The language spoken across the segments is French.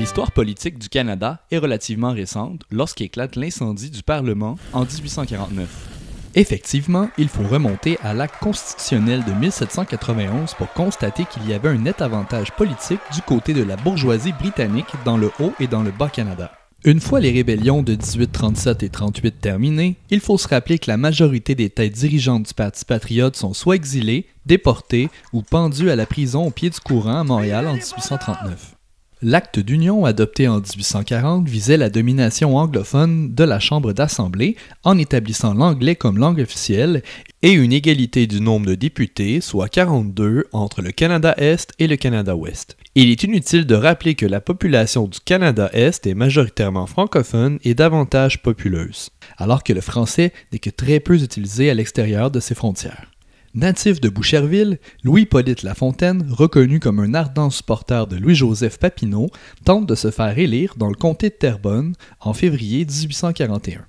L'histoire politique du Canada est relativement récente lorsqu'éclate l'incendie du Parlement en 1849. Effectivement, il faut remonter à l'acte constitutionnel de 1791 pour constater qu'il y avait un net avantage politique du côté de la bourgeoisie britannique dans le Haut et dans le Bas Canada. Une fois les rébellions de 1837 et 38 terminées, il faut se rappeler que la majorité des têtes dirigeantes du Parti patriote sont soit exilées, déportées ou pendues à la prison au pied du courant à Montréal en 1839. L'acte d'union adopté en 1840 visait la domination anglophone de la Chambre d'Assemblée en établissant l'anglais comme langue officielle et une égalité du nombre de députés, soit 42, entre le Canada-Est et le Canada-Ouest. Il est inutile de rappeler que la population du Canada-Est est majoritairement francophone et davantage populeuse, alors que le français n'est que très peu utilisé à l'extérieur de ses frontières. Natif de Boucherville, Louis-Polyte Lafontaine, reconnu comme un ardent supporter de Louis-Joseph Papineau, tente de se faire élire dans le comté de Terrebonne en février 1841.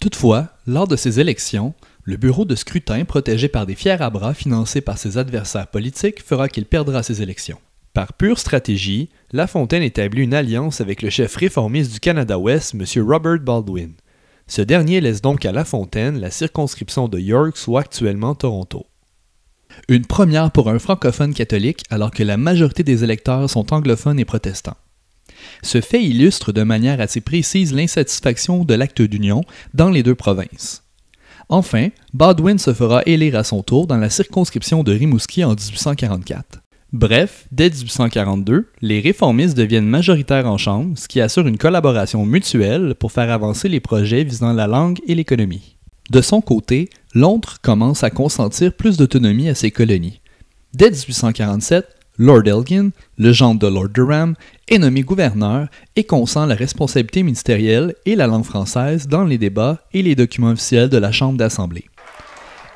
Toutefois, lors de ces élections, le bureau de scrutin protégé par des fiers à bras financés par ses adversaires politiques fera qu'il perdra ses élections. Par pure stratégie, Lafontaine établit une alliance avec le chef réformiste du Canada-Ouest, M. Robert Baldwin. Ce dernier laisse donc à La Fontaine la circonscription de York, soit actuellement Toronto. Une première pour un francophone catholique alors que la majorité des électeurs sont anglophones et protestants. Ce fait illustre de manière assez précise l'insatisfaction de l'acte d'union dans les deux provinces. Enfin, Baldwin se fera élire à son tour dans la circonscription de Rimouski en 1844. Bref, dès 1842, les réformistes deviennent majoritaires en Chambre, ce qui assure une collaboration mutuelle pour faire avancer les projets visant la langue et l'économie. De son côté, Londres commence à consentir plus d'autonomie à ses colonies. Dès 1847, Lord Elgin, le gendre de Lord Durham, est nommé gouverneur et consent la responsabilité ministérielle et la langue française dans les débats et les documents officiels de la Chambre d'Assemblée.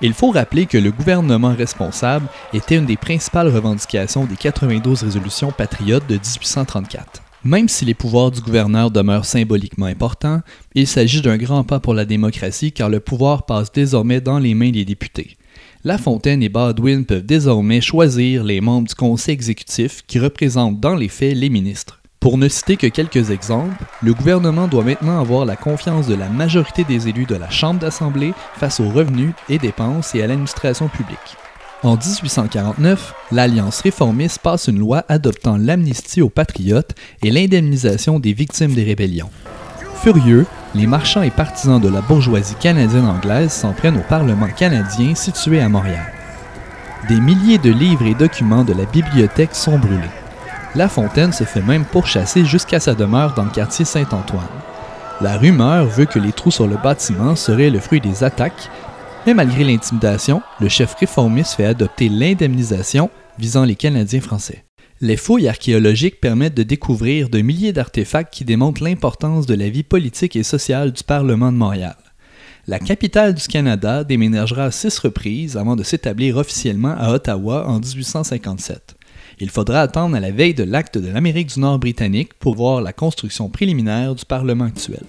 Il faut rappeler que le gouvernement responsable était une des principales revendications des 92 résolutions patriotes de 1834. Même si les pouvoirs du gouverneur demeurent symboliquement importants, il s'agit d'un grand pas pour la démocratie car le pouvoir passe désormais dans les mains des députés. La Fontaine et Baldwin peuvent désormais choisir les membres du conseil exécutif qui représentent dans les faits les ministres. Pour ne citer que quelques exemples, le gouvernement doit maintenant avoir la confiance de la majorité des élus de la Chambre d'Assemblée face aux revenus et dépenses et à l'administration publique. En 1849, l'Alliance réformiste passe une loi adoptant l'amnistie aux patriotes et l'indemnisation des victimes des rébellions. Furieux, les marchands et partisans de la bourgeoisie canadienne-anglaise s'en prennent au Parlement canadien situé à Montréal. Des milliers de livres et documents de la bibliothèque sont brûlés. La Fontaine se fait même pourchasser jusqu'à sa demeure dans le quartier Saint-Antoine. La rumeur veut que les trous sur le bâtiment seraient le fruit des attaques, mais malgré l'intimidation, le chef réformiste fait adopter l'indemnisation visant les Canadiens français. Les fouilles archéologiques permettent de découvrir de milliers d'artefacts qui démontrent l'importance de la vie politique et sociale du Parlement de Montréal. La capitale du Canada déménagera à six reprises avant de s'établir officiellement à Ottawa en 1857. Il faudra attendre à la veille de l'acte de l'Amérique du Nord britannique pour voir la construction préliminaire du Parlement actuel.